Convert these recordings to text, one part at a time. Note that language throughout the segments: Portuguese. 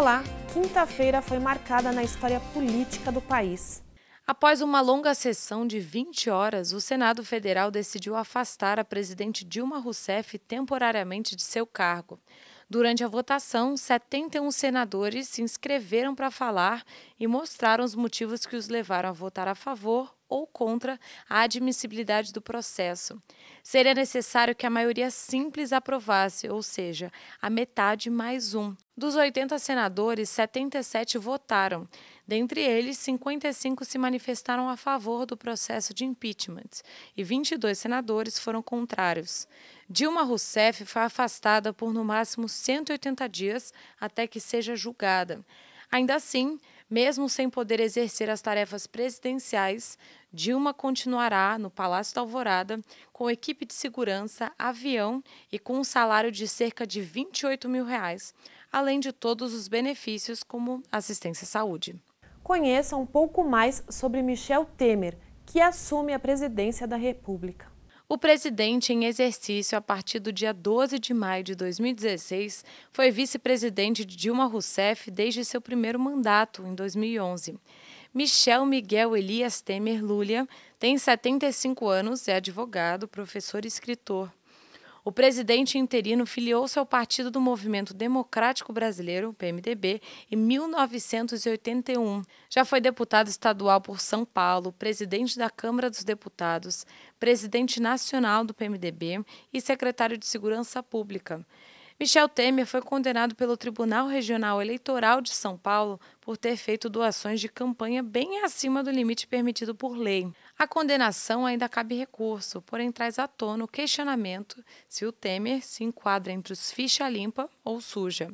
Olá, quinta-feira foi marcada na história política do país. Após uma longa sessão de 20 horas, o Senado Federal decidiu afastar a presidente Dilma Rousseff temporariamente de seu cargo. Durante a votação, 71 senadores se inscreveram para falar e mostraram os motivos que os levaram a votar a favor ou contra a admissibilidade do processo. Seria necessário que a maioria simples aprovasse, ou seja, a metade mais um, dos 80 senadores, 77 votaram. Dentre eles, 55 se manifestaram a favor do processo de impeachment e 22 senadores foram contrários. Dilma Rousseff foi afastada por no máximo 180 dias até que seja julgada. Ainda assim, mesmo sem poder exercer as tarefas presidenciais, Dilma continuará no Palácio da Alvorada com equipe de segurança, avião e com um salário de cerca de 28 mil reais, além de todos os benefícios como assistência à saúde. Conheça um pouco mais sobre Michel Temer, que assume a presidência da República. O presidente em exercício a partir do dia 12 de maio de 2016 foi vice-presidente de Dilma Rousseff desde seu primeiro mandato, em 2011. Michel Miguel Elias Temer Lulia tem 75 anos, é advogado, professor e escritor. O presidente interino filiou-se ao Partido do Movimento Democrático Brasileiro, PMDB, em 1981. Já foi deputado estadual por São Paulo, presidente da Câmara dos Deputados, presidente nacional do PMDB e secretário de Segurança Pública. Michel Temer foi condenado pelo Tribunal Regional Eleitoral de São Paulo por ter feito doações de campanha bem acima do limite permitido por lei. A condenação ainda cabe recurso, porém traz à tona o questionamento se o Temer se enquadra entre os ficha limpa ou suja.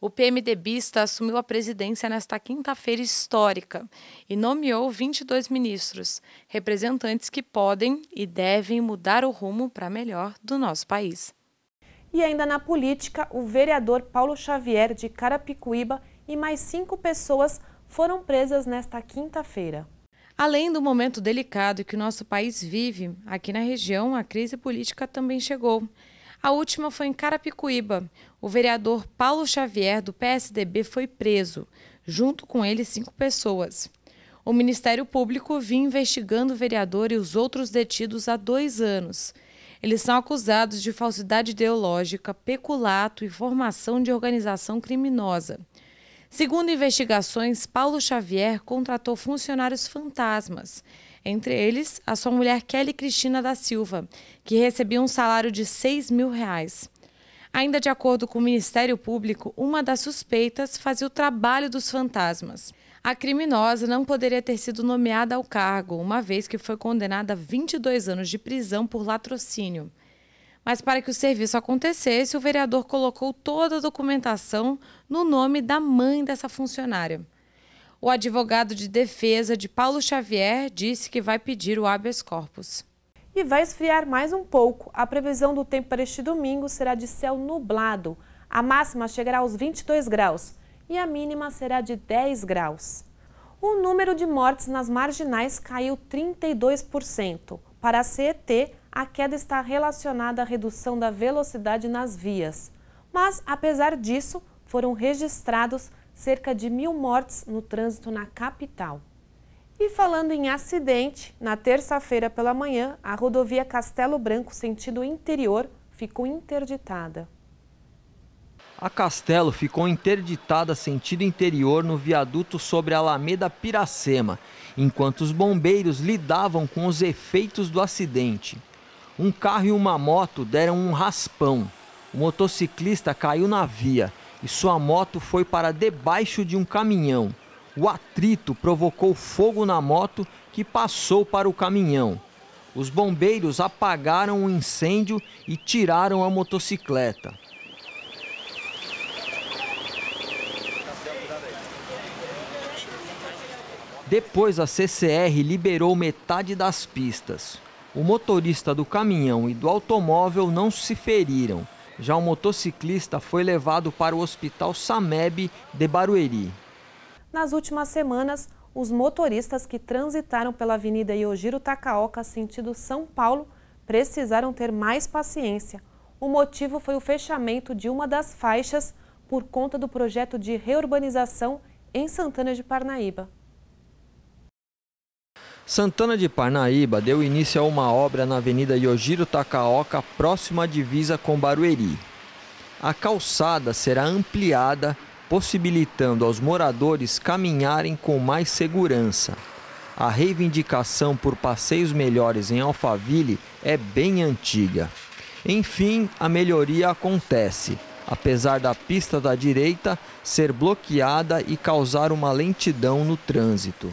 O PMDBista assumiu a presidência nesta quinta-feira histórica e nomeou 22 ministros, representantes que podem e devem mudar o rumo para melhor do nosso país. E ainda na política, o vereador Paulo Xavier de Carapicuíba e mais cinco pessoas foram presas nesta quinta-feira. Além do momento delicado que o nosso país vive, aqui na região a crise política também chegou. A última foi em Carapicuíba. O vereador Paulo Xavier, do PSDB, foi preso, junto com ele cinco pessoas. O Ministério Público vinha investigando o vereador e os outros detidos há dois anos. Eles são acusados de falsidade ideológica, peculato e formação de organização criminosa. Segundo investigações, Paulo Xavier contratou funcionários fantasmas, entre eles a sua mulher Kelly Cristina da Silva, que recebia um salário de 6 mil reais. Ainda de acordo com o Ministério Público, uma das suspeitas fazia o trabalho dos fantasmas. A criminosa não poderia ter sido nomeada ao cargo, uma vez que foi condenada a 22 anos de prisão por latrocínio. Mas para que o serviço acontecesse, o vereador colocou toda a documentação no nome da mãe dessa funcionária. O advogado de defesa de Paulo Xavier disse que vai pedir o habeas corpus. E vai esfriar mais um pouco. A previsão do tempo para este domingo será de céu nublado. A máxima chegará aos 22 graus e a mínima será de 10 graus. O número de mortes nas marginais caiu 32%. Para a CET, a queda está relacionada à redução da velocidade nas vias. Mas, apesar disso, foram registrados cerca de mil mortes no trânsito na capital. E falando em acidente, na terça-feira pela manhã, a rodovia Castelo Branco, sentido interior, ficou interditada. A Castelo ficou interditada sentido interior no viaduto sobre a Alameda Piracema, enquanto os bombeiros lidavam com os efeitos do acidente. Um carro e uma moto deram um raspão. O motociclista caiu na via e sua moto foi para debaixo de um caminhão. O atrito provocou fogo na moto que passou para o caminhão. Os bombeiros apagaram o incêndio e tiraram a motocicleta. Depois a CCR liberou metade das pistas. O motorista do caminhão e do automóvel não se feriram. Já o motociclista foi levado para o Hospital Sameb de Barueri. Nas últimas semanas, os motoristas que transitaram pela Avenida Yojiro Takaoka sentido São Paulo precisaram ter mais paciência. O motivo foi o fechamento de uma das faixas por conta do projeto de reurbanização em Santana de Parnaíba. Santana de Parnaíba deu início a uma obra na Avenida Yojiro Takaoka, próxima à divisa com Barueri. A calçada será ampliada, possibilitando aos moradores caminharem com mais segurança. A reivindicação por passeios melhores em Alphaville é bem antiga. Enfim, a melhoria acontece, apesar da pista da direita ser bloqueada e causar uma lentidão no trânsito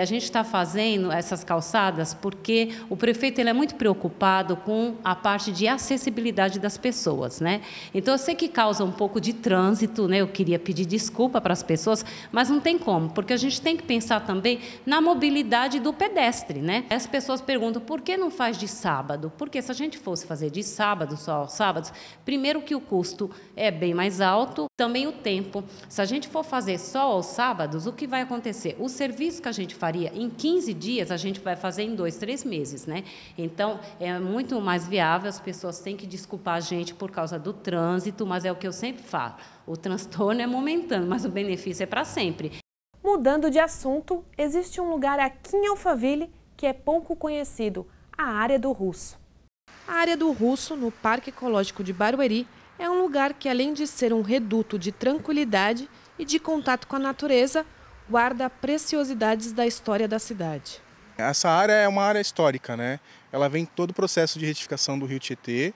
a gente está fazendo essas calçadas porque o prefeito ele é muito preocupado com a parte de acessibilidade das pessoas, né? Então eu sei que causa um pouco de trânsito, né? Eu queria pedir desculpa para as pessoas, mas não tem como, porque a gente tem que pensar também na mobilidade do pedestre, né? As pessoas perguntam por que não faz de sábado? Porque se a gente fosse fazer de sábado só aos sábados, primeiro que o custo é bem mais alto, também o tempo. Se a gente for fazer só aos sábados, o que vai acontecer? O serviço que a gente faz faria em 15 dias, a gente vai fazer em dois, três meses. Né? Então, é muito mais viável, as pessoas têm que desculpar a gente por causa do trânsito, mas é o que eu sempre falo. O transtorno é momentâneo, mas o benefício é para sempre. Mudando de assunto, existe um lugar aqui em Alphaville que é pouco conhecido, a área do Russo. A área do Russo, no Parque Ecológico de Barueri, é um lugar que além de ser um reduto de tranquilidade e de contato com a natureza, guarda preciosidades da história da cidade. Essa área é uma área histórica, né? Ela vem todo o processo de retificação do rio Tietê.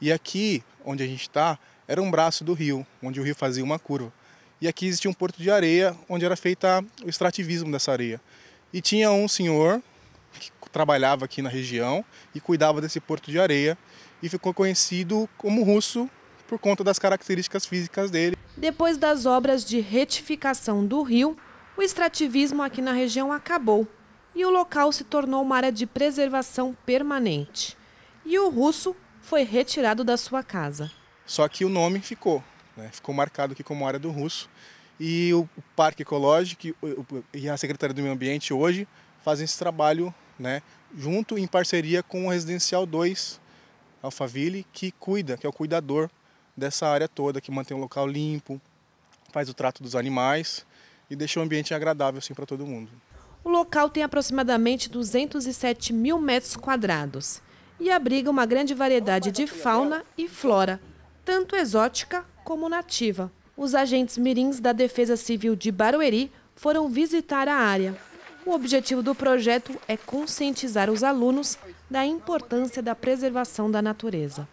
E aqui, onde a gente está, era um braço do rio, onde o rio fazia uma curva. E aqui existia um porto de areia, onde era feita o extrativismo dessa areia. E tinha um senhor que trabalhava aqui na região e cuidava desse porto de areia e ficou conhecido como russo por conta das características físicas dele. Depois das obras de retificação do rio, o extrativismo aqui na região acabou e o local se tornou uma área de preservação permanente. E o russo foi retirado da sua casa. Só que o nome ficou, né? ficou marcado aqui como área do russo. E o Parque Ecológico e a Secretaria do Meio Ambiente hoje fazem esse trabalho né, junto em parceria com o Residencial 2 Alphaville, que cuida, que é o cuidador dessa área toda, que mantém o local limpo, faz o trato dos animais e deixa o ambiente agradável assim, para todo mundo. O local tem aproximadamente 207 mil metros quadrados e abriga uma grande variedade de fauna e flora, tanto exótica como nativa. Os agentes mirins da Defesa Civil de Barueri foram visitar a área. O objetivo do projeto é conscientizar os alunos da importância da preservação da natureza.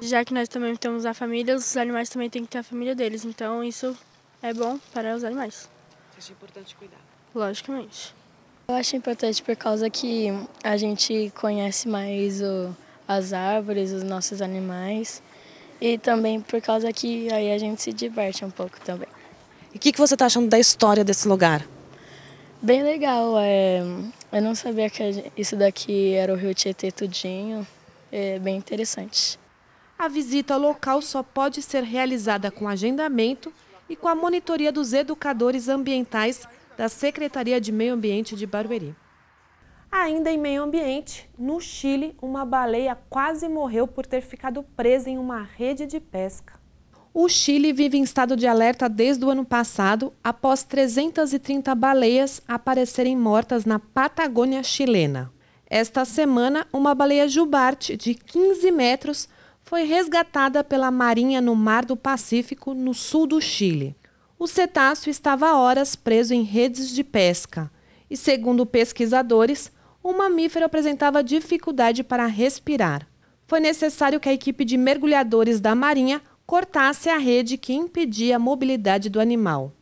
Já que nós também temos a família, os animais também têm que ter a família deles, então isso é bom para os animais. Acho é importante cuidar? Logicamente. Eu acho importante por causa que a gente conhece mais o, as árvores, os nossos animais e também por causa que aí a gente se diverte um pouco também. E o que, que você está achando da história desse lugar? Bem legal. É, eu não sabia que isso daqui era o Rio Tietê tudinho. É bem interessante. A visita ao local só pode ser realizada com agendamento e com a monitoria dos educadores ambientais da Secretaria de Meio Ambiente de Barueri. Ainda em meio ambiente, no Chile, uma baleia quase morreu por ter ficado presa em uma rede de pesca. O Chile vive em estado de alerta desde o ano passado, após 330 baleias aparecerem mortas na Patagônia chilena. Esta semana, uma baleia jubarte de 15 metros foi resgatada pela Marinha no Mar do Pacífico, no sul do Chile. O cetáceo estava horas preso em redes de pesca e, segundo pesquisadores, o mamífero apresentava dificuldade para respirar. Foi necessário que a equipe de mergulhadores da Marinha cortasse a rede que impedia a mobilidade do animal.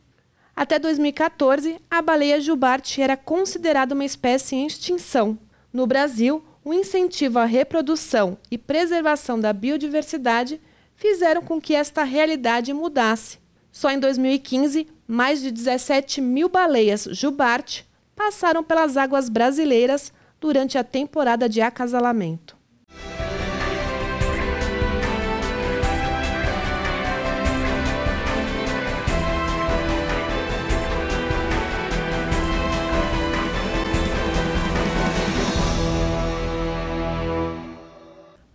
Até 2014, a baleia jubarte era considerada uma espécie em extinção. No Brasil, o incentivo à reprodução e preservação da biodiversidade fizeram com que esta realidade mudasse. Só em 2015, mais de 17 mil baleias jubarte passaram pelas águas brasileiras durante a temporada de acasalamento.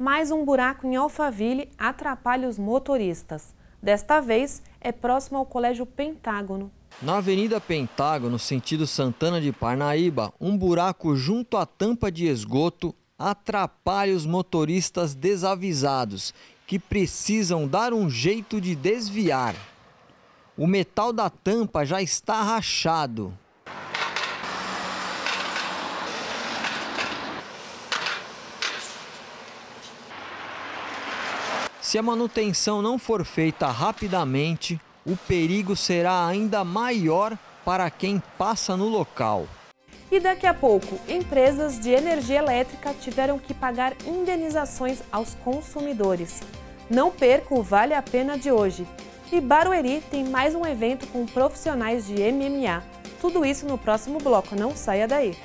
mais um buraco em Alphaville atrapalha os motoristas. Desta vez, é próximo ao Colégio Pentágono. Na Avenida Pentágono, sentido Santana de Parnaíba, um buraco junto à tampa de esgoto atrapalha os motoristas desavisados, que precisam dar um jeito de desviar. O metal da tampa já está rachado Se a manutenção não for feita rapidamente, o perigo será ainda maior para quem passa no local. E daqui a pouco, empresas de energia elétrica tiveram que pagar indenizações aos consumidores. Não perca o Vale a Pena de hoje. E Barueri tem mais um evento com profissionais de MMA. Tudo isso no próximo bloco, não saia daí.